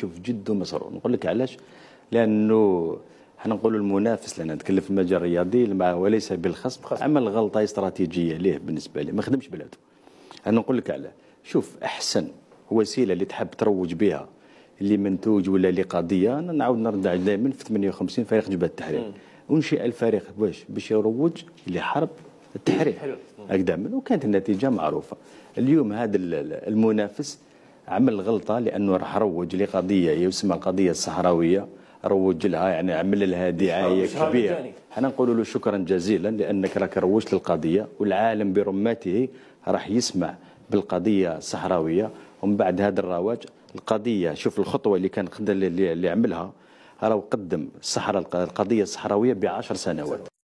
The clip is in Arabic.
تشوف جد مسرور نقول لك علاش لانه حنا نقولوا المنافس لان نتكلم في المجال الرياضي وليس بالخصم عمل غلطه استراتيجيه ليه بالنسبه لي ما خدمش بلاده انا نقول لك علاه شوف احسن وسيله اللي تحب تروج بها اللي منتوج ولا لقضيه انا نعاود نرجع دائما في 58 فريق جبهه التحرير انشئ الفريق باش باش يروج لحرب التحرير هكذا وكانت النتيجه معروفه اليوم هذا المنافس عمل غلطه لانه راح روج لقضيه يسمى القضية الصحراويه روج لها يعني عمل لها دعايه كبيره حنا نقول له شكرا جزيلا لانك راك روجت للقضيه والعالم برمته راح يسمع بالقضيه الصحراويه ومن بعد هذا الرواج القضيه شوف الخطوه اللي كان اللي عملها راه قدم الصحراء القضيه الصحراويه بعشر سنوات